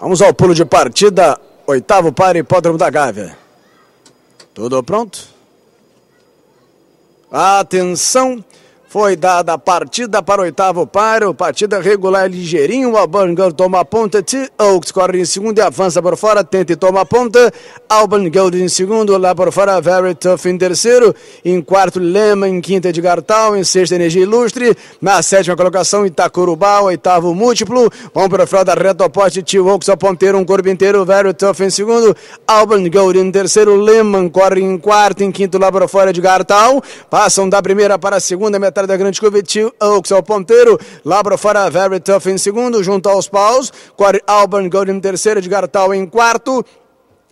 Vamos ao pulo de partida, oitavo par, hipódromo da Gávea. Tudo pronto? Atenção! Foi dada a partida para o oitavo paro, partida regular ligeirinho, o Alban toma a ponta, T-Oaks corre em segundo e avança por fora, tenta e toma a ponta, Alban Gold em segundo, lá por fora, Very Tough em terceiro, em quarto, Lema, em quinta, Edgar Tal, em sexta, Energia Ilustre, na sétima colocação, Itacurubá, oitavo múltiplo, vamos para fora da reta oposta, T-Oaks ao ponteiro, um corpo inteiro, Very Tough em segundo, Alban Gold em terceiro, Lema corre em quarto, em quinto, lá por fora, Edgar Tal, passam da primeira para a segunda metade, da grande Covitil, Oaks é o ponteiro, lá para fora, Very Tough em segundo, junto aos paus, Quarry Auburn Golden em terceiro, Edgar Tal em quarto,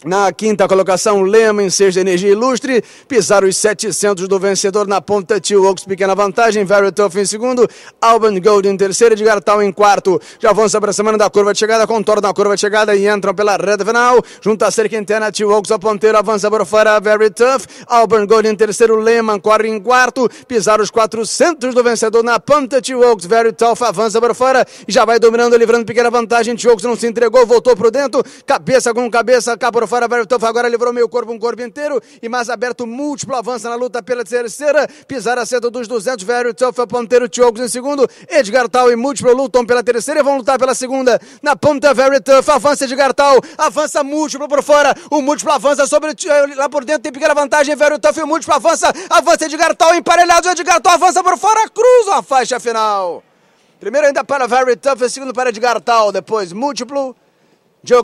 na quinta colocação, Lema, em sexta, Energia Ilustre. Pisar os 700 do vencedor na ponta, Tio Oaks, pequena vantagem. tough em segundo, Alban Gold em terceiro, Edgar Tal em quarto. Já avança para a semana da curva de chegada, contorna a curva de chegada e entram pela reta final. Junto à cerca interna, Tio Oaks, a ponteiro. avança para fora, tough, Alban Gold em terceiro, Lehman corre em quarto. Pisar os 400 do vencedor na ponta, Tio Oaks. tough avança para fora e já vai dominando, livrando pequena vantagem. Tio Oaks não se entregou, voltou para dentro, cabeça com cabeça, cá por para fora, Baritov agora livrou meio corpo, um corpo inteiro, e mais aberto, múltiplo, avança na luta pela terceira, pisar a seta dos 200, Baritov, ponteiro, Tiogos em segundo, Edgar Tal e múltiplo lutam pela terceira e vão lutar pela segunda, na ponta, Veritov, avança Edgar Tal, avança múltiplo por fora, o múltiplo avança sobre, eh, lá por dentro tem pequena vantagem, Veritov, múltiplo avança, avança Edgar Tal, emparelhado, Edgar Tal avança por fora, cruza a faixa final. Primeiro ainda para Very Tough, segundo para Edgar Tal, depois múltiplo,